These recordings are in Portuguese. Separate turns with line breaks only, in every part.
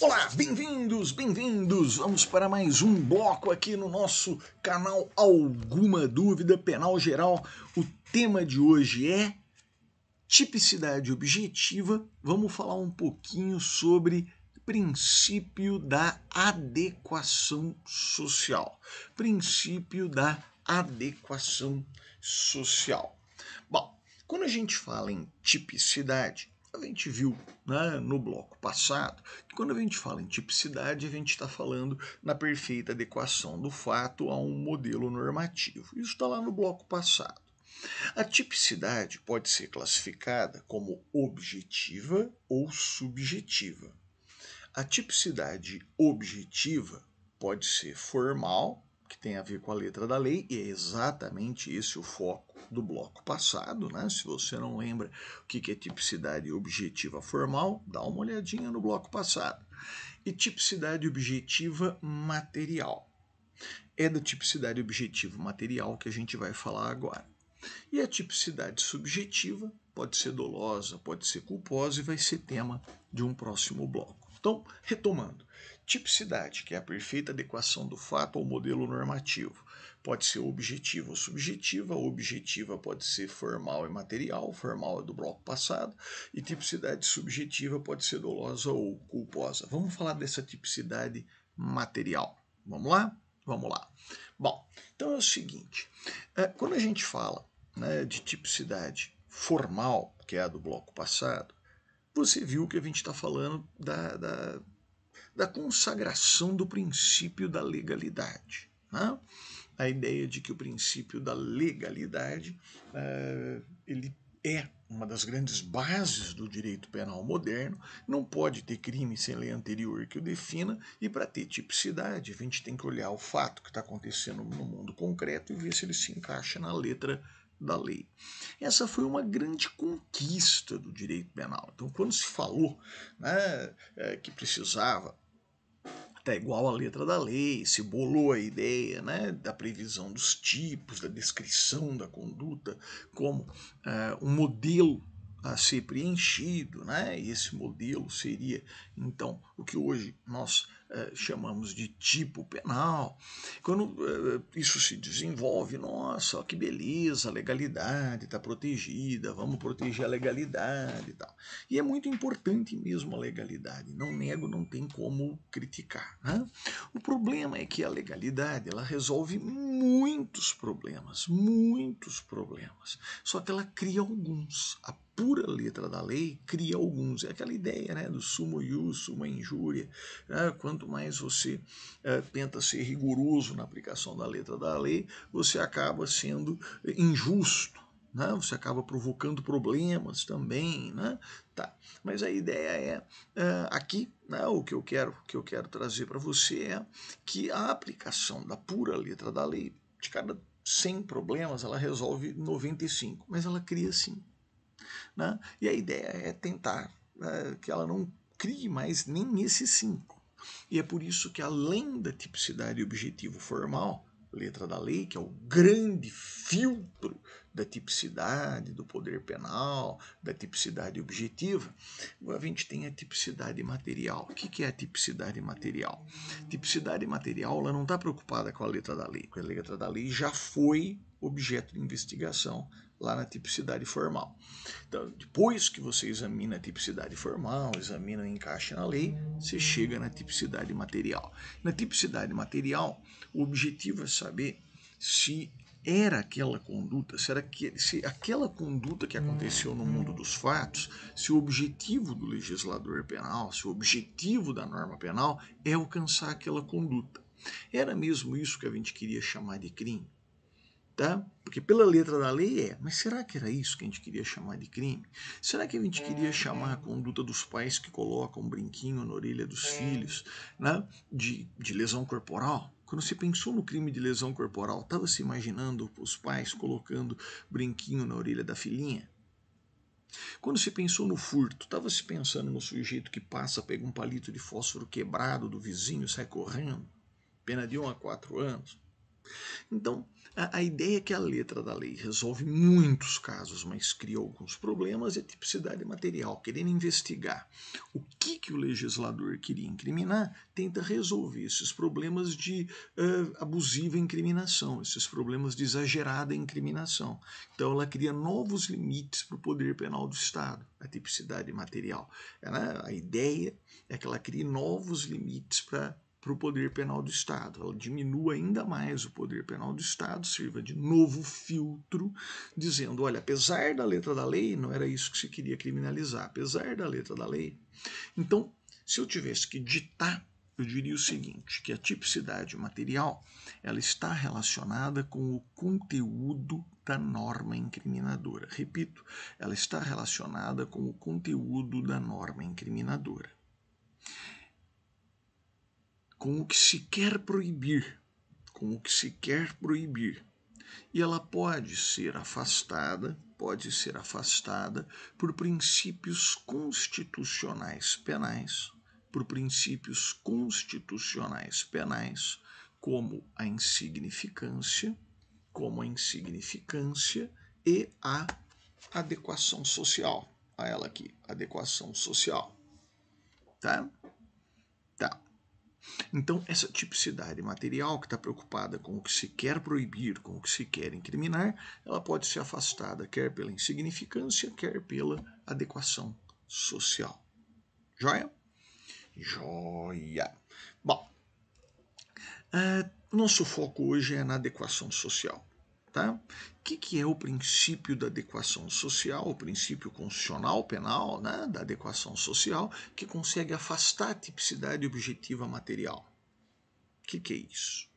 Olá, bem-vindos, bem-vindos. Vamos para mais um bloco aqui no nosso canal Alguma Dúvida Penal Geral. O tema de hoje é tipicidade objetiva. Vamos falar um pouquinho sobre princípio da adequação social. Princípio da adequação social. Bom, quando a gente fala em tipicidade, a gente viu né, no bloco passado que quando a gente fala em tipicidade, a gente está falando na perfeita adequação do fato a um modelo normativo. Isso está lá no bloco passado. A tipicidade pode ser classificada como objetiva ou subjetiva. A tipicidade objetiva pode ser formal, que tem a ver com a letra da lei, e é exatamente esse o foco do bloco passado, né? Se você não lembra o que é tipicidade objetiva formal, dá uma olhadinha no bloco passado. E tipicidade objetiva material. É da tipicidade objetiva material que a gente vai falar agora. E a tipicidade subjetiva pode ser dolosa, pode ser culposa e vai ser tema de um próximo bloco. Então, retomando, tipicidade, que é a perfeita adequação do fato ao modelo normativo pode ser objetiva ou subjetiva, objetiva pode ser formal e material, formal é do bloco passado, e tipicidade subjetiva pode ser dolosa ou culposa. Vamos falar dessa tipicidade material. Vamos lá? Vamos lá. Bom, então é o seguinte: é, quando a gente fala né, de tipicidade formal, que é a do bloco passado, você viu que a gente está falando da, da, da, consagração do princípio da legalidade. Né? A ideia de que o princípio da legalidade uh, ele é uma das grandes bases do direito penal moderno, não pode ter crime sem lei anterior que o defina, e para ter tipicidade, a gente tem que olhar o fato que está acontecendo no mundo concreto e ver se ele se encaixa na letra da lei. Essa foi uma grande conquista do direito penal. Então, quando se falou né, eh, que precisava está igual à letra da lei, se bolou a ideia né, da previsão dos tipos, da descrição da conduta como uh, um modelo a ser preenchido, né? Esse modelo seria então o que hoje nós eh, chamamos de tipo penal. Quando eh, isso se desenvolve, nossa, que beleza, a legalidade está protegida, vamos proteger a legalidade e tal. E é muito importante mesmo a legalidade, não nego, não tem como criticar. Né? O problema é que a legalidade ela resolve muitos problemas, muitos problemas. Só que ela cria alguns pura letra da lei cria alguns. É aquela ideia né, do sumo ius, suma é injúria. Né? Quanto mais você é, tenta ser rigoroso na aplicação da letra da lei, você acaba sendo eh, injusto. Né? Você acaba provocando problemas também, né? Tá. Mas a ideia é, é aqui, né, o que eu quero, que eu quero trazer para você é que a aplicação da pura letra da lei de cada 100 problemas, ela resolve 95, mas ela cria sim né? E a ideia é tentar é, que ela não crie mais nem esses cinco. E é por isso que, além da tipicidade objetivo formal, letra da lei, que é o grande filtro da tipicidade, do poder penal, da tipicidade objetiva, a gente tem a tipicidade material. O que é a tipicidade material? Tipicidade material ela não está preocupada com a letra da lei, porque a letra da lei já foi objeto de investigação lá na tipicidade formal. Então, depois que você examina a tipicidade formal, examina o encaixe na lei, você chega na tipicidade material. Na tipicidade material, o objetivo é saber se era aquela conduta, que, se aquela conduta que aconteceu no mundo dos fatos, se o objetivo do legislador penal, se o objetivo da norma penal é alcançar aquela conduta. Era mesmo isso que a gente queria chamar de crime? Tá? Porque pela letra da lei é, mas será que era isso que a gente queria chamar de crime? Será que a gente queria chamar a conduta dos pais que colocam um brinquinho na orelha dos filhos né, de, de lesão corporal? Quando se pensou no crime de lesão corporal, estava se imaginando os pais colocando brinquinho na orelha da filhinha? Quando se pensou no furto, estava se pensando no sujeito que passa, pega um palito de fósforo quebrado do vizinho, sai correndo? Pena de 1 um a 4 anos. Então, a, a, ideia é que a letra da lei resolve muitos casos, mas cria alguns problemas e a tipicidade material, querendo investigar o que, que o legislador queria incriminar, tenta resolver esses problemas de uh, abusiva incriminação, esses problemas de exagerada incriminação. Então, ela cria novos limites para o poder penal do Estado, a tipicidade material. Ela, a ideia é que ela crie novos limites para para o poder penal do Estado. Ela diminua ainda mais o poder penal do Estado, sirva de novo filtro, dizendo: olha, apesar da letra da lei, não era isso que se queria criminalizar, apesar da letra da lei. Então, se eu tivesse que ditar, eu diria o seguinte: que a tipicidade material ela está relacionada com o conteúdo da norma incriminadora. Repito, ela está relacionada com o conteúdo da norma incriminadora com o que se quer proibir, com o que se quer proibir. E ela pode ser afastada, pode ser afastada por princípios constitucionais penais, por princípios constitucionais penais, como a insignificância, como a insignificância e a adequação social. A ela aqui, adequação social. Tá? Então, essa tipicidade material que está preocupada com o que se quer proibir, com o que se quer incriminar, ela pode ser afastada quer pela insignificância, quer pela adequação social. Joia? Joia! Bom, uh, nosso foco hoje é na adequação social. Tá? O que, que, é o princípio da adequação social, o princípio constitucional penal né, da adequação social, que consegue afastar a tipicidade objetiva material? O que, que, é isso?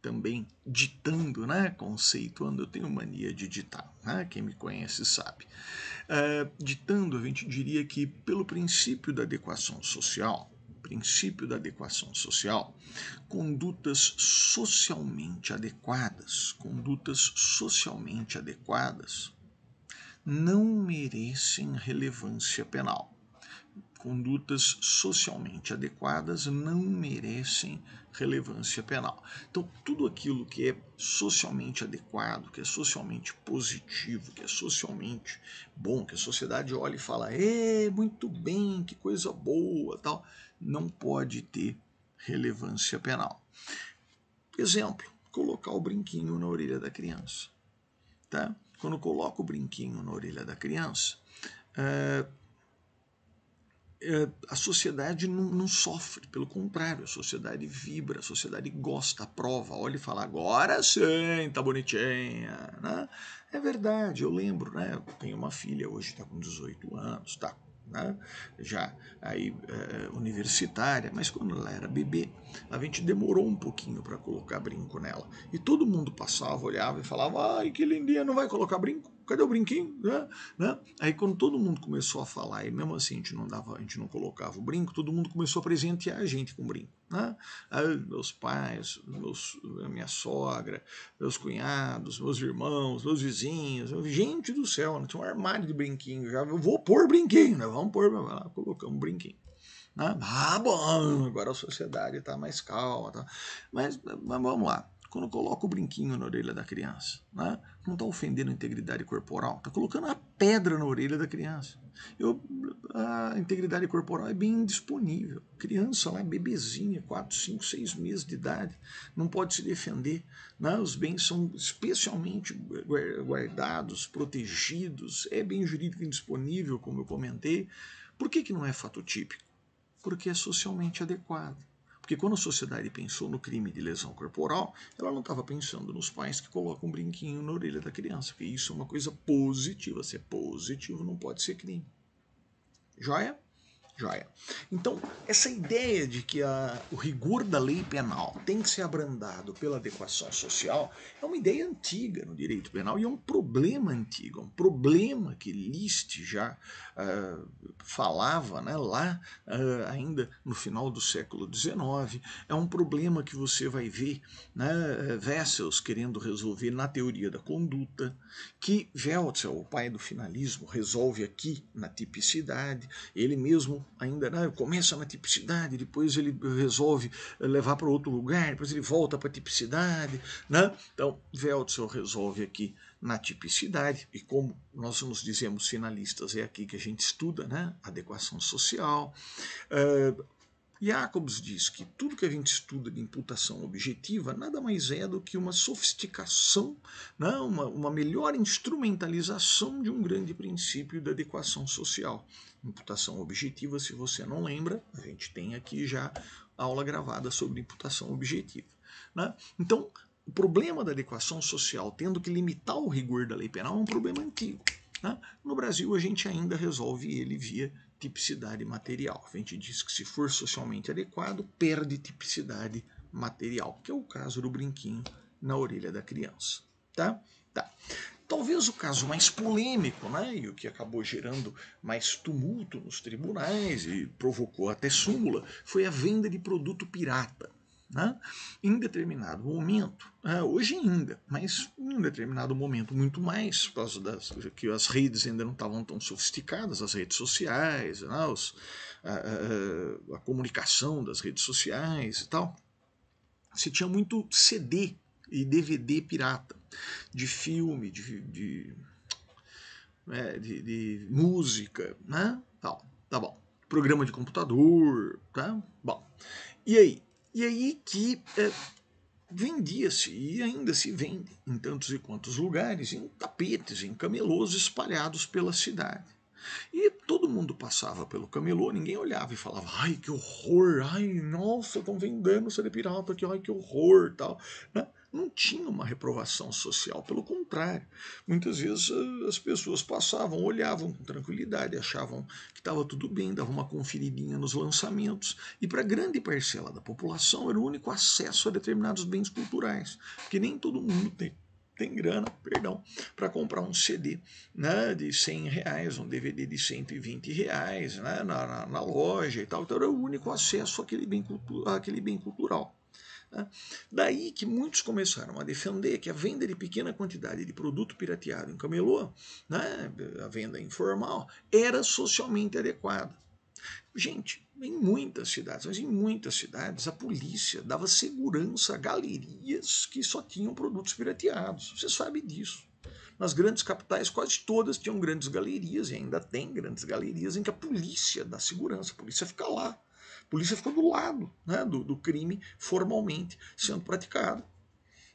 Também ditando, né, conceituando, eu tenho mania de ditar, né, quem me conhece sabe. Uh, ditando, a gente diria que, pelo princípio da adequação social, princípio da adequação social, condutas socialmente adequadas, condutas socialmente adequadas não merecem relevância penal condutas socialmente adequadas não merecem relevância penal. Então, tudo aquilo que é socialmente adequado, que é socialmente positivo, que é socialmente bom, que a sociedade olha e fala: "É, muito bem, que coisa boa", tal, não pode ter relevância penal. Exemplo: colocar o brinquinho na orelha da criança, tá? Quando coloca o brinquinho na orelha da criança, eh, é, a sociedade não, não, sofre, pelo contrário, a sociedade vibra, a sociedade gosta, aprova, olha e fala, agora sim, tá bonitinha. Né? É verdade, eu lembro, né? Eu tenho uma filha hoje, está com 18 anos, está né? já aí é, universitária, mas quando ela era bebê, a gente demorou um pouquinho para colocar brinco nela. E todo mundo passava, olhava e falava, ai, que lindinha, não vai colocar brinco? cadê o brinquinho? Né? né? Aí quando todo mundo começou a falar, e mesmo assim a gente não dava, a gente não colocava o brinco, todo mundo começou a presentear a gente com brinco. Né? Aí, ah, meus pais, meus, minha sogra, meus cunhados, meus irmãos, meus vizinhos, gente do céu, né? tinha um armário de brinquinho, já vou pôr brinquinho, né? Vamos pôr, lá, colocamos um brinquinho. Né? Ah, bom, agora a sociedade está mais calma. Tá? Mas, mas vamos lá. Quando coloca o brinquinho na orelha da criança, né? não está ofendendo a integridade corporal, está colocando a pedra na orelha da criança. Eu, a integridade corporal é bem indisponível. Criança lá, bebezinha, 4, 5, 6 meses de idade, não pode se defender. Né? Os bens são especialmente guardados, protegidos, é bem jurídico indisponível, como eu comentei. Por que, que não é fato típico? Porque é socialmente adequado. Porque quando a sociedade pensou no crime de lesão corporal, ela não estava pensando nos pais que colocam um brinquinho na orelha da criança, porque isso é uma coisa positiva. Ser é positivo não pode ser crime. Joia? Joia. Então, essa ideia de que a, o rigor da lei penal tem que ser abrandado pela adequação social é uma ideia antiga no direito penal e é um problema antigo, é um problema que Liszt já uh, falava né, lá uh, ainda no final do século XIX. É um problema que você vai ver né, querendo resolver na teoria da conduta, que Welzel, o pai do finalismo, resolve aqui na tipicidade. Ele mesmo ainda, né? começa é na tipicidade, depois ele resolve eh, levar para outro lugar, depois ele volta para a tipicidade. Né? Então, Veltzel resolve aqui na tipicidade, e como nós nos dizemos finalistas, é aqui que a gente estuda né? adequação social. Uh, Jacobs diz que tudo que a gente estuda de imputação objetiva nada mais é do que uma sofisticação, né, uma, uma melhor instrumentalização de um grande princípio da adequação social. Imputação objetiva, se você não lembra, a gente tem aqui já aula gravada sobre imputação objetiva. Né? Então, o problema da adequação social, tendo que limitar o rigor da lei penal, é um problema antigo. Né? No Brasil, a gente ainda resolve ele via tipicidade material. A gente diz que se for socialmente adequado, perde tipicidade material, que é o caso do brinquinho na orelha da criança. Tá? Tá. Talvez o caso mais polêmico, né, e o que acabou gerando mais tumulto nos tribunais e provocou até súmula, foi a venda de produto pirata. Né? Em determinado momento, né, hoje ainda, mas em um determinado momento muito mais, por causa das, que as redes ainda não estavam tão sofisticadas, as redes sociais, né, os, a, a, a comunicação das redes sociais e tal, se tinha muito CD e DVD pirata, de filme, de, de, né, de, de música, né? Tal. Tá bom. Programa de computador, tá? Bom. E aí? E aí que é, vendia-se e ainda se vende em tantos e quantos lugares, em tapetes, em camelôs espalhados pela cidade. E todo mundo passava pelo camelô, ninguém olhava e falava: "Ai, que horror! Ai, nossa, estão vendendo CD é pirata aqui, ai que horror", tal, né? não tinha uma reprovação social, pelo contrário. Muitas vezes eh, as pessoas passavam, olhavam com tranquilidade, achavam que estava tudo bem, davam uma conferidinha nos lançamentos. E para grande parcela da população era o único acesso a determinados bens culturais, porque nem todo mundo tem tem grana, perdão, para comprar um CD né, de 100 reais, um DVD de 120 reais né, na, na, na loja e tal. Então era o único acesso àquele bem, cultu àquele bem cultural. Né? Daí que muitos começaram a defender que a venda de pequena quantidade de produto pirateado em camelô, né, a venda informal, era socialmente adequada. Gente, em muitas cidades, mas em muitas cidades, a polícia dava segurança a galerias que só tinham produtos pirateados. Você sabe disso. Nas grandes capitais, quase todas tinham grandes galerias, e ainda tem grandes galerias em que a polícia dá segurança, a polícia fica lá a polícia ficou do lado né, do, do crime formalmente sendo praticado,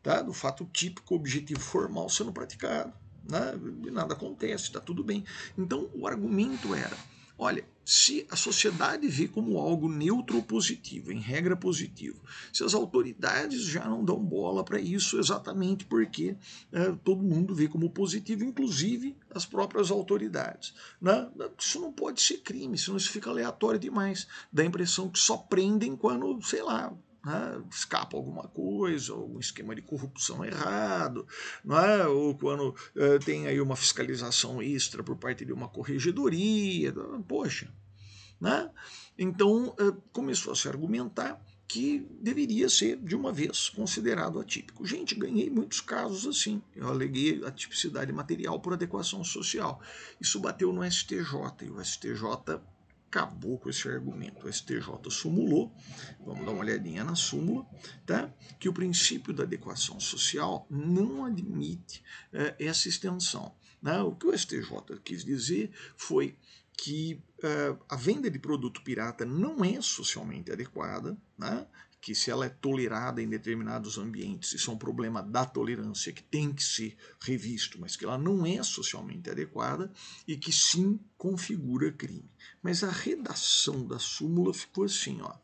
tá? do fato típico, objetivo formal sendo praticado. Né? E nada acontece, está tudo bem. Então o argumento era Olha, se a sociedade vê como algo neutro positivo, em regra positivo, se as autoridades já não dão bola para isso exatamente porque é, todo mundo vê como positivo, inclusive as próprias autoridades. Né? Isso não pode ser crime, senão isso fica aleatório demais. Dá a impressão que só prendem quando, sei lá, né, escapa alguma coisa, algum esquema de corrupção errado, é? ou quando eh, tem aí uma fiscalização extra por parte de uma corregedoria, tá? poxa. Né? Então eh, começou a se argumentar que deveria ser de uma vez considerado atípico. Gente, ganhei muitos casos assim. Eu aleguei atipicidade material por adequação social. Isso bateu no STJ e o STJ acabou com esse argumento. O STJ sumulou, vamos dar uma olhadinha na súmula, tá? que o princípio da adequação social não admite eh, essa extensão. Né? O que o STJ quis dizer foi que eh, a venda de produto pirata não é socialmente adequada, né? que se ela é tolerada em determinados ambientes, isso é um problema da tolerância que tem que ser revisto, mas que ela não é socialmente adequada e que sim configura crime. Mas a redação da súmula ficou assim, ó.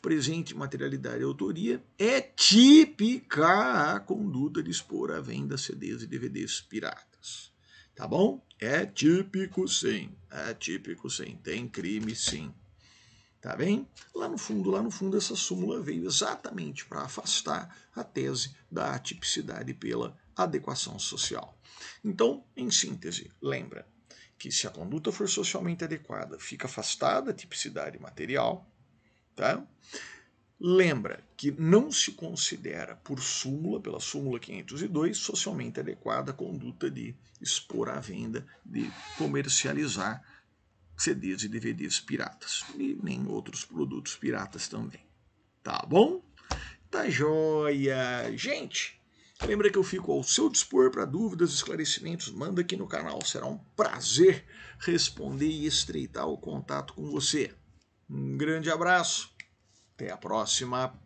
Presente, materialidade e autoria é típica a conduta de expor à venda CDs e DVDs piratas. Tá bom? É típico sim. É típico sim. Tem crime sim. Tá bem? Lá no fundo, lá no fundo, essa súmula veio exatamente para afastar a tese da atipicidade pela adequação social. Então, em síntese, lembra que se a conduta for socialmente adequada, fica afastada a tipicidade material. Tá? Lembra que não se considera por súmula, pela súmula 502, socialmente adequada a conduta de expor à venda, de comercializar CDs e DVDs piratas e nem outros produtos piratas também. Tá bom? Tá joia! Gente, lembra que eu fico ao seu dispor para dúvidas, esclarecimentos, manda aqui no canal. Será um prazer responder e estreitar o contato com você. Um grande abraço, até a próxima!